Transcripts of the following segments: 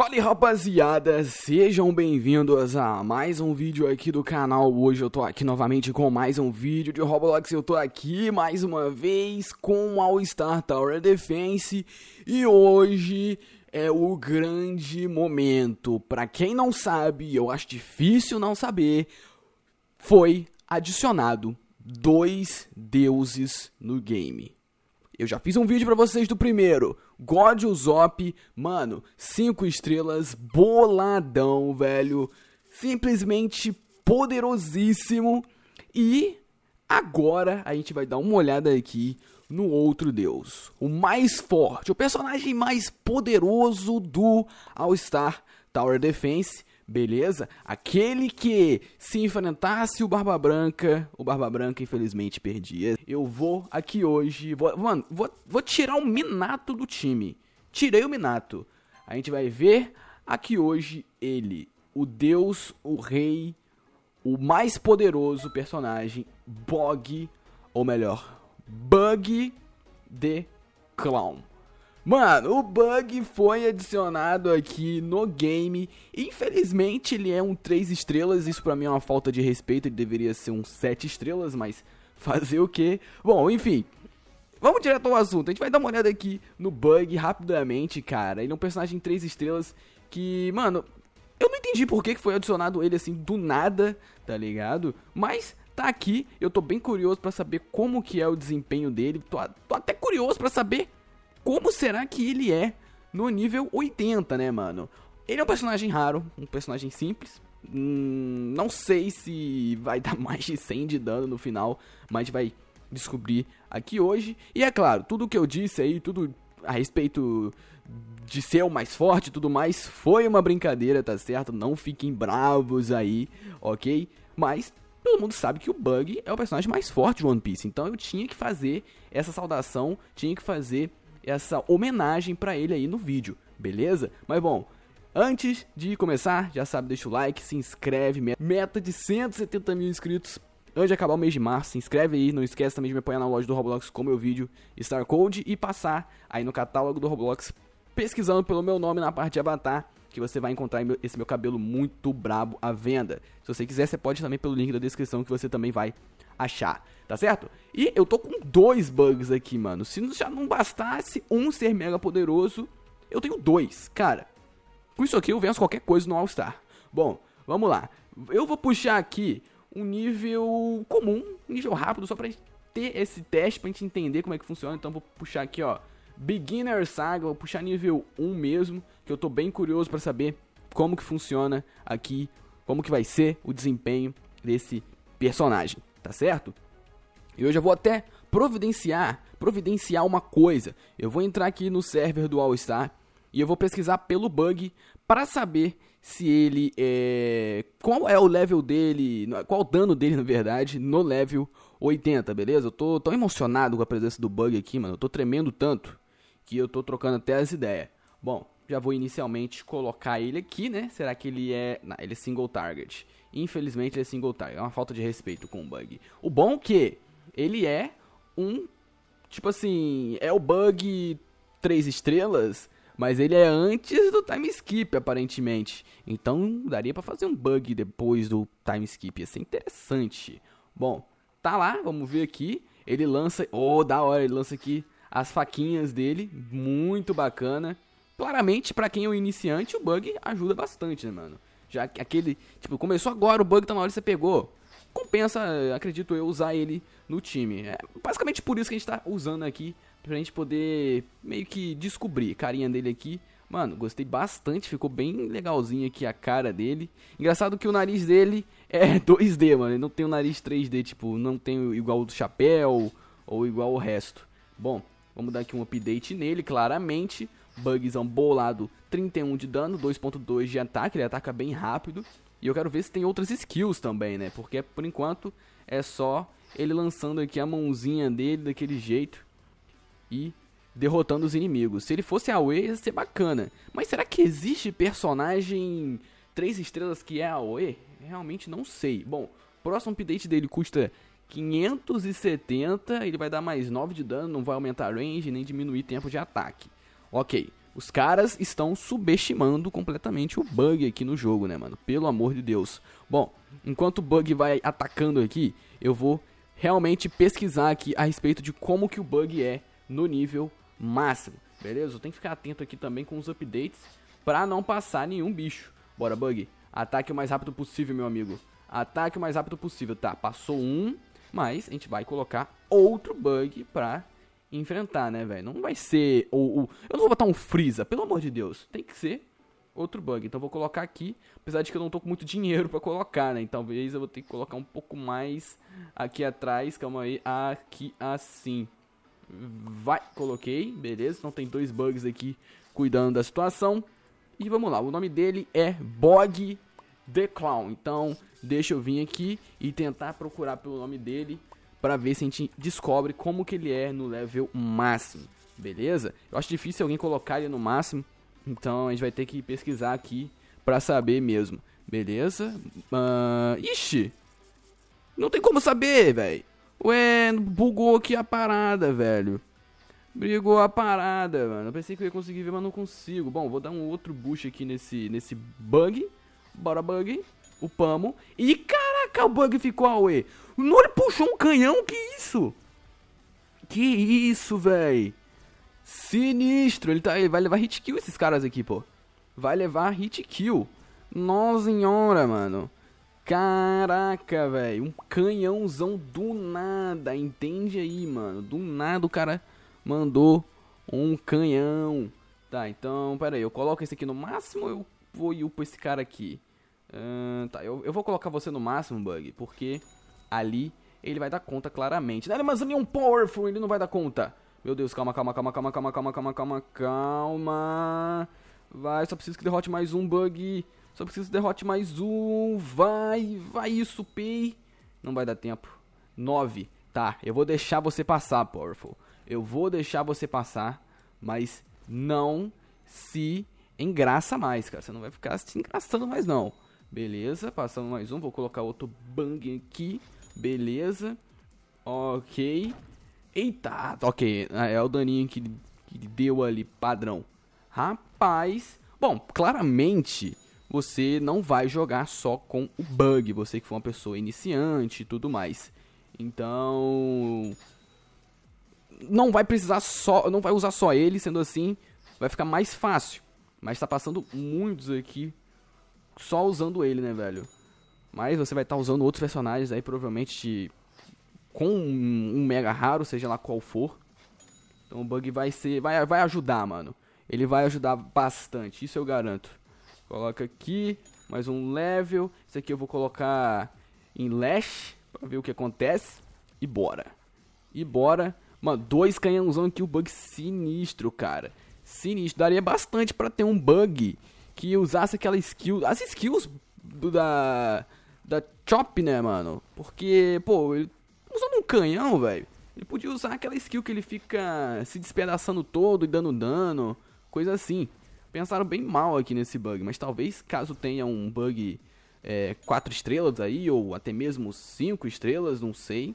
Fala rapaziada, sejam bem-vindos a mais um vídeo aqui do canal. Hoje eu tô aqui novamente com mais um vídeo de Roblox. Eu tô aqui mais uma vez com All Star Tower Defense e hoje é o grande momento. Para quem não sabe, eu acho difícil não saber, foi adicionado dois deuses no game. Eu já fiz um vídeo para vocês do primeiro. God Usopp, mano, 5 estrelas, boladão, velho. Simplesmente poderosíssimo. E agora a gente vai dar uma olhada aqui no outro deus. O mais forte, o personagem mais poderoso do All Star Tower Defense beleza? Aquele que se enfrentasse o Barba Branca, o Barba Branca infelizmente perdia. Eu vou aqui hoje, vou, mano, vou, vou tirar o Minato do time. Tirei o Minato. A gente vai ver aqui hoje ele, o deus, o rei, o mais poderoso personagem, Bog, ou melhor, Bug the Clown. Mano, o bug foi adicionado aqui no game. Infelizmente, ele é um 3 estrelas. Isso para mim é uma falta de respeito. Ele deveria ser um 7 estrelas, mas fazer o quê? Bom, enfim. Vamos direto ao assunto. A gente vai dar uma olhada aqui no bug rapidamente, cara. Ele é um personagem 3 estrelas que, mano, eu não entendi por que foi adicionado ele assim do nada, tá ligado? Mas tá aqui, eu tô bem curioso para saber como que é o desempenho dele. Tô, tô até curioso para saber como será que ele é no nível 80, né, mano? Ele é um personagem raro, um personagem simples. Hum, não sei se vai dar mais de 100 de dano no final, mas vai descobrir aqui hoje. E é claro, tudo que eu disse aí, tudo a respeito de ser o mais forte e tudo mais, foi uma brincadeira, tá certo? Não fiquem bravos aí, ok? Mas todo mundo sabe que o Bug é o personagem mais forte de One Piece, então eu tinha que fazer essa saudação, tinha que fazer essa homenagem para ele aí no vídeo, beleza? Mas bom, antes de começar, já sabe, deixa o like, se inscreve, meta de 170 mil inscritos antes de acabar o mês de março, se inscreve aí, não esquece também de me apoiar na loja do Roblox com meu vídeo Star Code e passar aí no catálogo do Roblox pesquisando pelo meu nome na parte de avatar que você vai encontrar esse meu cabelo muito brabo à venda. Se você quiser, você pode também pelo link da descrição que você também vai achar, tá certo? E eu tô com dois bugs aqui, mano. Se já não bastasse um ser mega poderoso, eu tenho dois, cara. Com isso aqui eu venço qualquer coisa no All-Star. Bom, vamos lá. Eu vou puxar aqui um nível comum, um nível rápido, só pra ter esse teste, pra gente entender como é que funciona. Então vou puxar aqui, ó, Beginner Saga, vou puxar nível 1 mesmo, que eu tô bem curioso pra saber como que funciona aqui, como que vai ser o desempenho desse personagem tá certo? E hoje já vou até providenciar, providenciar uma coisa. Eu vou entrar aqui no server do All Star e eu vou pesquisar pelo bug para saber se ele é qual é o level dele, qual o dano dele na verdade no level 80, beleza? Eu tô tão emocionado com a presença do bug aqui, mano. Eu tô tremendo tanto que eu tô trocando até as ideias. Bom, já vou inicialmente colocar ele aqui, né? Será que ele é, não, ele é single target. Infelizmente ele é single tire, é uma falta de respeito com o bug. O bom é que ele é um tipo assim, é o bug 3 estrelas, mas ele é antes do time skip, aparentemente. Então daria para fazer um bug depois do time skip, ia ser interessante. Bom, tá lá, vamos ver aqui. Ele lança, oh, da hora, ele lança aqui as faquinhas dele, muito bacana. Claramente, para quem é um iniciante, o bug ajuda bastante, né, mano? Já aquele. Tipo, começou agora o bug, tá na hora você pegou. Compensa, acredito eu, usar ele no time. É basicamente por isso que a gente tá usando aqui. Pra gente poder meio que descobrir. Carinha dele aqui. Mano, gostei bastante, ficou bem legalzinho aqui a cara dele. Engraçado que o nariz dele é 2D, mano. Ele não tem o nariz 3D, tipo, não tem igual o do chapéu ou igual o resto. Bom, vamos dar aqui um update nele, claramente bugzão bolado, 31 de dano, 2.2 de ataque, ele ataca bem rápido. E eu quero ver se tem outras skills também, né? Porque por enquanto é só ele lançando aqui a mãozinha dele daquele jeito e derrotando os inimigos. Se ele fosse aoe ia ser bacana. Mas será que existe personagem 3 estrelas que é aoe Realmente não sei. Bom, próximo update dele custa 570, ele vai dar mais 9 de dano, não vai aumentar range nem diminuir tempo de ataque ok, os caras estão subestimando completamente o bug aqui no jogo, né, mano? Pelo amor de Deus. Bom, enquanto o bug vai atacando aqui, eu vou realmente pesquisar aqui a respeito de como que o bug é no nível máximo. Beleza? Eu tenho que ficar atento aqui também com os updates para não passar nenhum bicho. Bora, bug. Ataque o mais rápido possível, meu amigo. Ataque o mais rápido possível. Tá, passou um, mas a gente vai colocar outro bug pra enfrentar, né, velho? Não vai ser. Ou, o. eu não vou botar um Freeza, pelo amor de Deus. Tem que ser outro bug. Então vou colocar aqui, apesar de que eu não tô com muito dinheiro para colocar, né? talvez eu vou ter que colocar um pouco mais aqui atrás, calma aí, aqui assim. Vai, coloquei, beleza? Então tem dois bugs aqui cuidando da situação. E vamos lá, o nome dele é Bog The Clown. Então, deixa eu vir aqui e tentar procurar pelo nome dele para ver se a gente descobre como que ele é no level máximo, beleza? Eu acho difícil alguém colocar ele no máximo, então a gente vai ter que pesquisar aqui para saber mesmo, beleza? Uh, ixi! Não tem como saber, velho! Ué, bugou aqui a parada, velho. Brigou a parada, mano. Eu pensei que eu ia conseguir ver, mas não consigo. Bom, vou dar um outro boost aqui nesse, nesse bug. Bora bug. Upamos. E, cara! Caraca, o bug ficou away. Não, ele puxou um canhão, que isso? Que isso, véi. Sinistro. Ele, tá, ele vai levar hit kill esses caras aqui, pô. Vai levar hit kill. Nossa senhora, mano. Caraca, velho. Um canhãozão do nada. Entende aí, mano. Do nada o cara mandou um canhão. Tá, então, pera aí. Eu coloco esse aqui no máximo eu vou e upo esse cara aqui? tá, eu, eu vou colocar você no máximo, Bug, porque ali ele vai dar conta claramente. é Mas ele é um powerful, ele não vai dar conta. Meu Deus, calma, calma, calma, calma, calma, calma, calma, calma, calma. Vai, só preciso que derrote mais um bug. Só preciso que derrote mais um. Vai, vai isso, Pei. Não vai dar tempo. nove Tá, eu vou deixar você passar, Powerful. Eu vou deixar você passar, mas não se engraça mais, cara. Você não vai ficar se engraçando mais, não. Beleza, passando mais um. Vou colocar outro bang aqui. Beleza. Ok. Eita, ok. Ah, é o daninho que, que deu ali, padrão. Rapaz. Bom, claramente você não vai jogar só com o bug. Você que for uma pessoa iniciante e tudo mais. Então... Não vai precisar só... Não vai usar só ele, sendo assim... Vai ficar mais fácil. Mas tá passando muitos aqui só usando ele, né, velho? Mas você vai estar tá usando outros personagens aí, provavelmente com um, mega raro, seja lá qual for. Então o bug vai ser. Vai, vai ajudar, mano. Ele vai ajudar bastante, isso eu garanto. Coloca aqui, mais um level. Isso aqui eu vou colocar em Lash, pra ver o que acontece. E bora. E bora. Mano, dois canhãozão aqui, o bug sinistro, cara. Sinistro. Daria bastante para ter um bug que usasse aquela skill. As skills do, da. Da Chop, né, mano? Porque, pô, ele usando um canhão, velho. Ele podia usar aquela skill que ele fica se despedaçando todo e dando dano, coisa assim. Pensaram bem mal aqui nesse bug, mas talvez caso tenha um bug 4 é, estrelas aí, ou até mesmo 5 estrelas, não sei,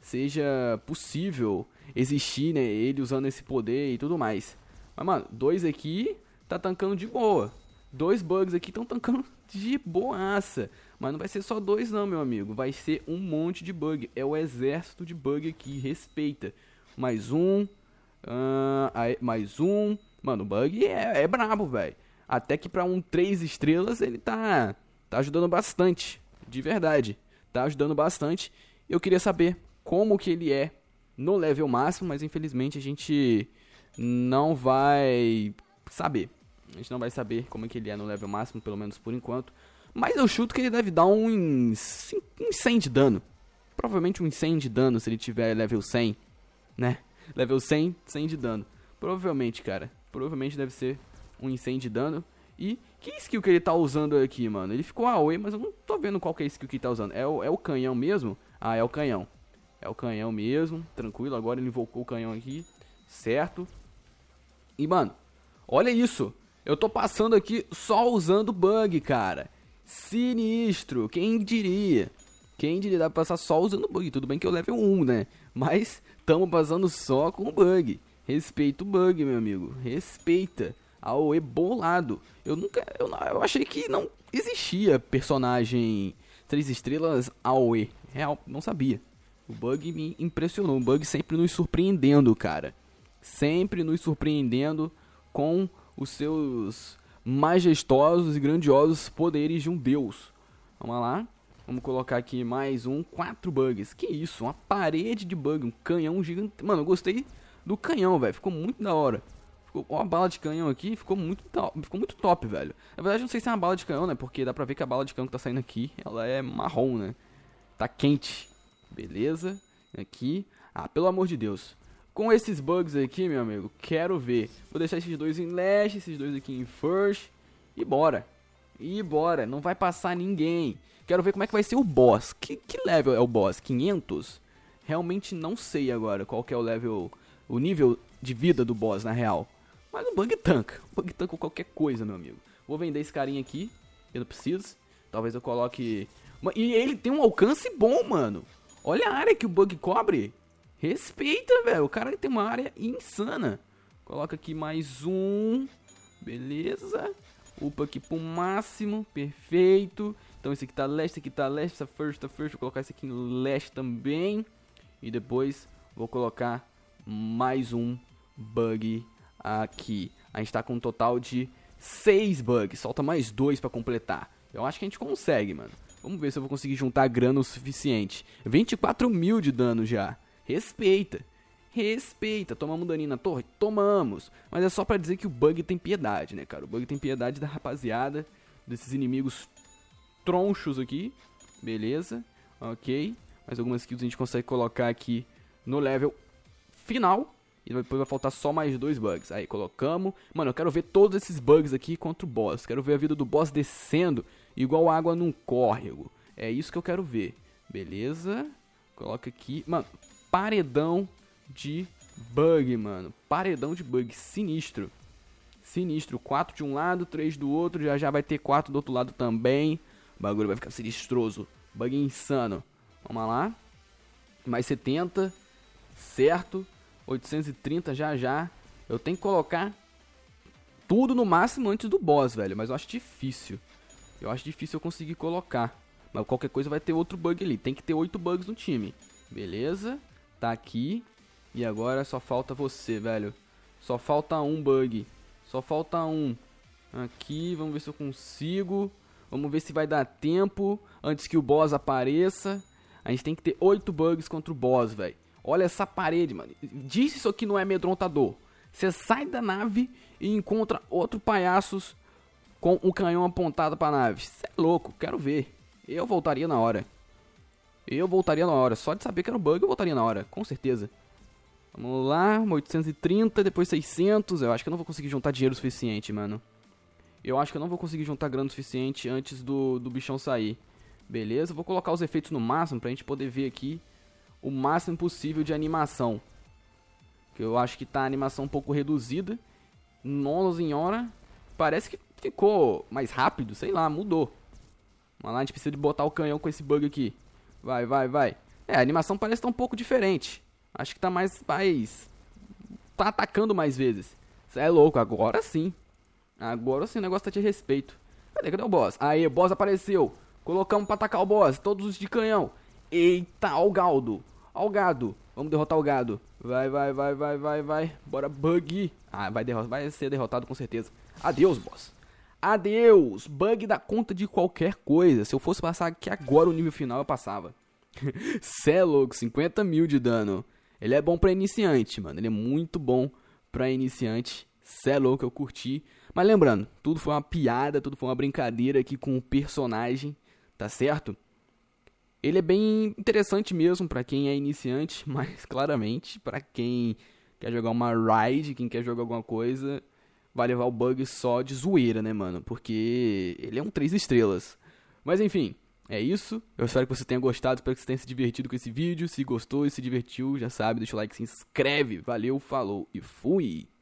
seja possível existir, né, ele usando esse poder e tudo mais. Mas, mano, dois aqui tá tancando de boa. Dois bugs aqui estão tancando de boaça. Mas não vai ser só dois não, meu amigo. Vai ser um monte de bug. É o exército de bug aqui, respeita. Mais um. Uh, aí, mais um. Mano, o bug é, é brabo, velho. Até que pra um 3 estrelas ele tá, tá ajudando bastante. De verdade. Tá ajudando bastante. Eu queria saber como que ele é no level máximo, mas infelizmente a gente não vai saber. A gente não vai saber como é que ele é no level máximo, pelo menos por enquanto. Mas eu chuto que ele deve dar um, um 100 de dano. Provavelmente um 100 de dano se ele tiver level 100, né? Level 100, 100 de dano. Provavelmente, cara. Provavelmente deve ser um 100 de dano. E que skill que ele tá usando aqui, mano? Ele ficou AOE, mas eu não tô vendo qual que é a skill que ele tá usando. É o, é o canhão mesmo? Ah, é o canhão. É o canhão mesmo, tranquilo. Agora ele invocou o canhão aqui, certo? E, mano, olha isso. Eu tô passando aqui só usando bug, cara. Sinistro, quem diria? Quem diria dá pra passar só usando bug? Tudo bem que eu level 1, né? Mas tamo passando só com bug. Respeita o bug, meu amigo. Respeita. Aoe bolado. Eu nunca. Eu, eu achei que não existia personagem 3 estrelas Aoe. Real, não sabia. O bug me impressionou. O bug sempre nos surpreendendo, cara. Sempre nos surpreendendo com os seus majestosos e grandiosos poderes de um deus. Vamos lá. Vamos colocar aqui mais um, quatro bugs. Que isso, uma parede de bug, um canhão gigante. Mano, eu gostei do canhão, velho. Ficou muito da hora. Ficou ó, a bala de canhão aqui, ficou muito top, ficou muito top, velho. Na verdade, não sei se é uma bala de canhão, né? Porque dá pra ver que a bala de canhão que tá saindo aqui, ela é marrom, né? Tá quente. Beleza. Aqui. Ah, pelo amor de Deus. Com esses bugs aqui, meu amigo, quero ver. Vou deixar esses dois em last, esses dois aqui em First. E bora. E bora. Não vai passar ninguém. Quero ver como é que vai ser o boss. Que, que level é o boss? 500? Realmente não sei agora qual que é o level... O nível de vida do boss, na real. Mas o bug tanca. O bug tanca qualquer coisa, meu amigo. Vou vender esse carinha aqui. Eu não preciso. Talvez eu coloque... E ele tem um alcance bom, mano. Olha a área que o bug cobre. Respeita, velho. O cara tem uma área insana. Coloca aqui mais um. Beleza. Upa aqui pro máximo. Perfeito. Então esse aqui tá leste, esse aqui tá leste, essa first, tá first. Vou colocar esse aqui em leste também. E depois vou colocar mais um bug aqui. A gente tá com um total de seis bugs. Falta mais dois pra completar. Eu acho que a gente consegue, mano. Vamos ver se eu vou conseguir juntar grana o suficiente. 24 mil de dano já. Respeita. Respeita. Tomamos daninho na torre? Tomamos. Mas é só para dizer que o Bug tem piedade, né, cara? O Bug tem piedade da rapaziada, desses inimigos tronchos aqui. Beleza. Ok. Mais algumas skills a gente consegue colocar aqui no level final. E depois vai faltar só mais dois bugs. Aí, colocamos. Mano, eu quero ver todos esses bugs aqui contra o boss. Quero ver a vida do boss descendo igual água num córrego. É isso que eu quero ver. Beleza. Coloca aqui. Mano, paredão de bug, mano. Paredão de bug, sinistro. Sinistro, 4 de um lado, 3 do outro, já já vai ter 4 do outro lado também. O bagulho vai ficar sinistroso, bug insano. Vamos lá. Mais 70, certo? 830 já já. Eu tenho que colocar tudo no máximo antes do boss, velho, mas eu acho difícil. Eu acho difícil eu conseguir colocar. Mas qualquer coisa vai ter outro bug ali. Tem que ter 8 bugs no time. Beleza? Tá aqui. E agora só falta você, velho. Só falta um bug. Só falta um. Aqui, vamos ver se eu consigo. Vamos ver se vai dar tempo antes que o boss apareça. A gente tem que ter oito bugs contra o boss, velho. Olha essa parede, mano. Diz isso aqui não é amedrontador. Você sai da nave e encontra outro palhaços com o canhão apontado pra nave. Você é louco, quero ver. Eu voltaria na hora. Eu voltaria na hora. Só de saber que era um bug, eu voltaria na hora, com certeza. Vamos lá, 830, depois 600. Eu acho que eu não vou conseguir juntar dinheiro suficiente, mano. Eu acho que eu não vou conseguir juntar grana suficiente antes do, do bichão sair. Beleza, vou colocar os efeitos no máximo pra gente poder ver aqui o máximo possível de animação. Que eu acho que tá a animação um pouco reduzida. Nossa senhora, parece que ficou mais rápido, sei lá, mudou. Mas lá a gente precisa de botar o canhão com esse bug aqui vai, vai, vai. É, a animação parece estar tá um pouco diferente. Acho que tá mais, mais. Tá atacando mais vezes. Cê é louco, agora sim. Agora sim o negócio tá de respeito. Cadê, cadê o boss? Aí, o boss apareceu. Colocamos pra atacar o boss, todos os de canhão. Eita, ao galdo. o gado. Vamos derrotar o gado. Vai, vai, vai, vai, vai, vai. Bora, buggy. Ah, vai, vai ser derrotado com certeza. Adeus, boss. Adeus! Bug da conta de qualquer coisa. Se eu fosse passar aqui agora o nível final, eu passava. Cê é louco, 50 mil de dano. Ele é bom pra iniciante, mano. Ele é muito bom pra iniciante. Cê é louco, eu curti. Mas lembrando, tudo foi uma piada, tudo foi uma brincadeira aqui com o personagem, tá certo? Ele é bem interessante mesmo para quem é iniciante, mas claramente para quem quer jogar uma ride, quem quer jogar alguma coisa, vai levar o bug só de zoeira, né, mano? Porque ele é um 3 estrelas. Mas enfim, é isso. Eu espero que você tenha gostado, espero que você tenha se divertido com esse vídeo. Se gostou e se divertiu, já sabe, deixa o like, se inscreve. Valeu, falou e fui!